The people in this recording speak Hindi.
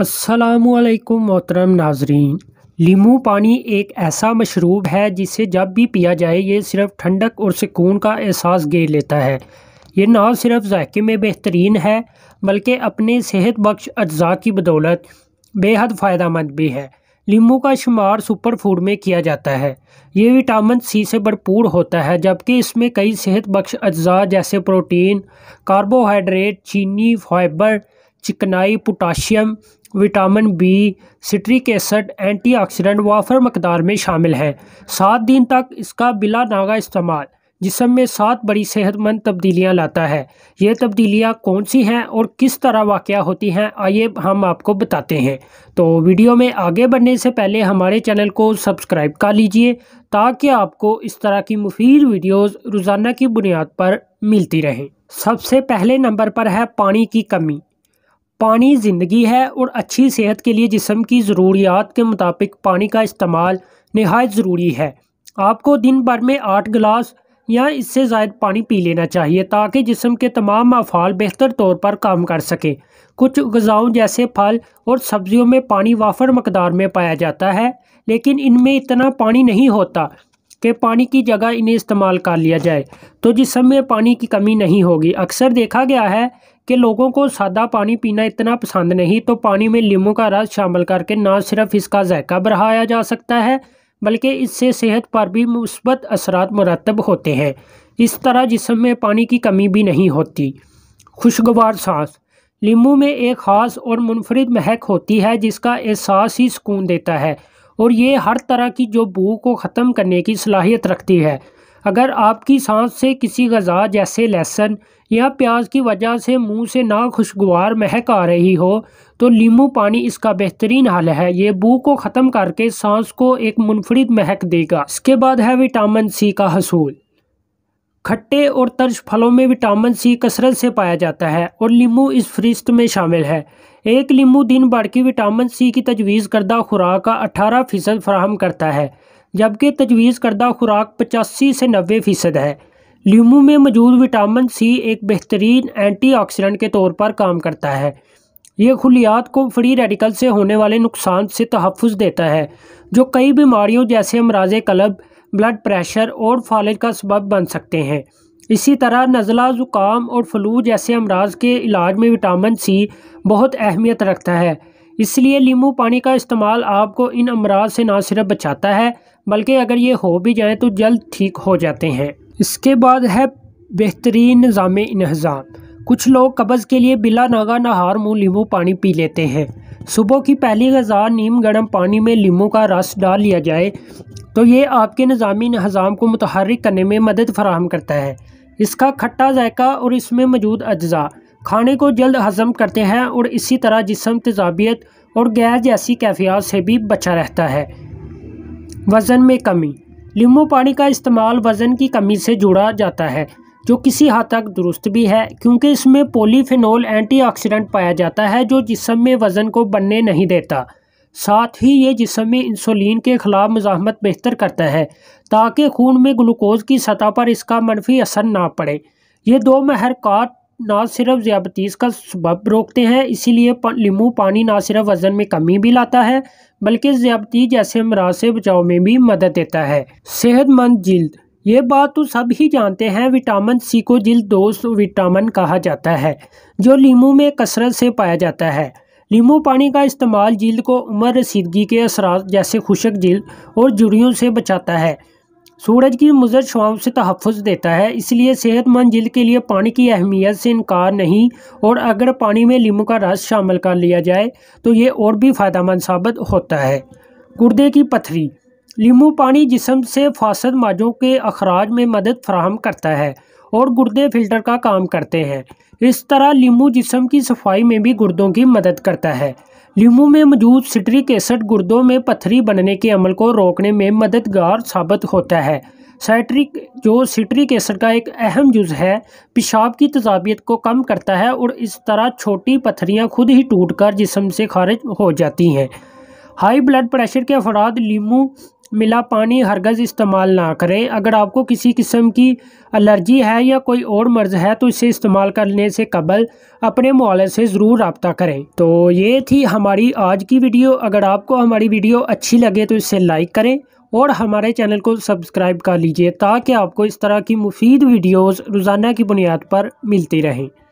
असलकुम मोहतरम नाजरीन लीमू पानी एक ऐसा मशरूब है जिसे जब भी पिया जाए ये सिर्फ ठंडक और सुकून का एहसास घेर लेता है ये ना सिर्फ जायके में बेहतरीन है बल्कि अपने सेहत बख्श अज्जा की बदौलत बेहद फ़ायदा मंद भी है लीमू का शुमार सुपर फूड में किया जाता है ये विटामिन सी से भरपूर होता है जबकि इसमें कई सेहत बख्श अज्जा जैसे प्रोटीन कार्बोहाइड्रेट चीनी फाइबर चिकनाई potassium vitamin B citric anti antioxidant वाफर मकदार में शामिल है सात दिन तक इसका बिला नागा इस्तेमाल जिसम में सात बड़ी सेहतमंद तब्दीलियां लाता है ये तब्दीलियां कौन सी हैं और किस तरह वाक़ होती हैं आइए हम आपको बताते हैं तो वीडियो में आगे बढ़ने से पहले हमारे चैनल को सब्सक्राइब कर लीजिए ताकि आपको इस तरह की मुफीद वीडियोज़ रोज़ाना की बुनियाद पर मिलती रहें सबसे पहले नंबर पर है पानी की कमी पानी ज़िंदगी है और अच्छी सेहत के लिए जिसम की ज़रूरियात के मुताबिक पानी का इस्तेमाल नहायत ज़रूरी है आपको दिन भर में आठ गिलास या इससे ज़ायद पानी पी लेना चाहिए ताकि जिसम के तमाम अफाल बेहतर तौर पर काम कर सकें कुछ गज़ाओं जैसे फल और सब्जियों में पानी वाफर मकदार में पाया जाता है लेकिन इनमें इतना पानी नहीं होता कि पानी की जगह इन्हें इस्तेमाल कर लिया जाए तो जिसम में पानी की कमी नहीं होगी अक्सर देखा गया है कि लोगों को सादा पानी पीना इतना पसंद नहीं तो पानी में लीमू का रस शामिल करके ना सिर्फ इसका जायका बढ़ाया जा सकता है बल्कि इससे सेहत पर भी मुस्बत असरात मरतब होते हैं इस तरह जिसम में पानी की कमी भी नहीं होती खुशगवार सांस लीमू में एक ख़ास और मुनफरद महक होती है जिसका एहसास ही सुकून देता है और ये हर तरह की जो भूख को ख़त्म करने की सलाहियत रखती है अगर आपकी सांस से किसी गज़ा जैसे लहसुन या प्याज की वजह से मुंह से ना खुशगवार महक आ रही हो तो लीमू पानी इसका बेहतरीन हल है ये बू को ख़त्म करके सांस को एक मुनफरद महक देगा इसके बाद है विटामिन सी का हसूल खट्टे और तर्ज फलों में विटामिन सी कसरत से पाया जाता है और लीम इस फहरिस्त में शामिल है एक नींबू दिन भर की विटामिन सी की तजवीज़ करदा खुराक का अठारह फ़ीसद फ्राहम करता है जबकि तजवीज़ करदा खुराक पचासी से नबे फ़ीसद है लीमू में मौजूद विटामिन सी एक बेहतरीन एंटीऑक्सीडेंट के तौर पर काम करता है ये खुलियात को फ्री रेडिकल से होने वाले नुकसान से तहफ़ देता है जो कई बीमारियों जैसे अमराज कलब ब्लड प्रेशर और फालिज का सबब बन सकते हैं इसी तरह नज़ला ज़ुकाम और फ्लू जैसे अमराज के इलाज में विटामिन सी बहुत अहमियत रखता है इसलिए लीमू पानी का इस्तेमाल आपको इन अमराज से ना सिर्फ बचाता है बल्कि अगर ये हो भी जाए तो जल्द ठीक हो जाते हैं इसके बाद है बेहतरीन निज़ाम इन्हज़ाम कुछ लोग कब्ज़ के लिए बिला नागा नहार मुँह नींबू पानी पी लेते हैं सुबह की पहली गज़ा नीम गर्म पानी में लीम का रस डाल लिया जाए तो ये आपके निज़ामी हज़ाम को मुतहरक करने में मदद फराहम करता है इसका खट्टा जायका और इसमें मौजूद अज्जा खाने को जल्द हज़म करते हैं और इसी तरह जिसम तजाबियत और गैस जैसी कैफियात से भी बचा रहता है वज़न में कमी लीम पानी का इस्तेमाल वज़न की कमी से जुड़ा जाता है जो किसी हद हाँ तक दुरुस्त भी है क्योंकि इसमें पोलीफिनोल एंटीऑक्सीडेंट पाया जाता है जो जिसम में वज़न को बनने नहीं देता साथ ही ये जिसम में इंसुलिन के खिलाफ मजामत बेहतर करता है ताकि खून में ग्लूकोज की सतह पर इसका मनफी असर ना पड़े ये दो महरक़ात ना सिर्फ ज़्यापतीस का सबब रोकते हैं इसीलिए पा, लीमू पानी ना सिर्फ वज़न में कमी भी लाता है बल्कि ज़्यापती जैसे अमराज से बचाव में भी मदद देता है सेहतमंद जल्द ये बात तो सब ही जानते हैं विटामिन सी को जल्द दोस्त विटामिन कहा जाता है जो लीमू में कसरत से पाया जाता है लीमू पानी का इस्तेमाल जल्द को उम्र रसीदगी के असरा जैसे खुशक जल्द और जुड़ियों से बचाता है सूरज की मुजर शुआओं से तहफ़ देता है इसलिए सेहतमंद जल्द के लिए पानी की अहमियत से इनकार नहीं और अगर पानी में लीम का रस शामिल कर लिया जाए तो ये और भी फ़ायदा साबित होता है गुर्दे की पथरी लीमू पानी जिसम से फासद माजों के अखराज में मदद फ्राहम करता है और गुर्दे फिल्टर का काम करते हैं इस तरह लीमू जिसम की सफाई में भी गुर्दों की मदद करता है लीमू में मौजूद सिट्रिक एसिड गुर्दों में पथरी बनने के अमल को रोकने में मददगार साबित होता है साइट्रिक जो सिट्रिक एसिड का एक अहम जुज है पेशाब की तजाबियत को कम करता है और इस तरह छोटी पत्थरियाँ खुद ही टूट कर जिसम से खारिज हो जाती हैं हाई ब्लड प्रेशर के अफराद लीमू मिला पानी हरगज़ इस्तेमाल ना करें अगर आपको किसी किस्म की एलर्जी है या कोई और मर्ज़ है तो इसे इस्तेमाल करने से कबल अपने मुआले से ज़रूर रबता करें तो ये थी हमारी आज की वीडियो अगर आपको हमारी वीडियो अच्छी लगे तो इसे लाइक करें और हमारे चैनल को सब्सक्राइब कर लीजिए ताकि आपको इस तरह की मुफीद वीडियोज़ रोज़ाना की बुनियाद पर मिलती रहें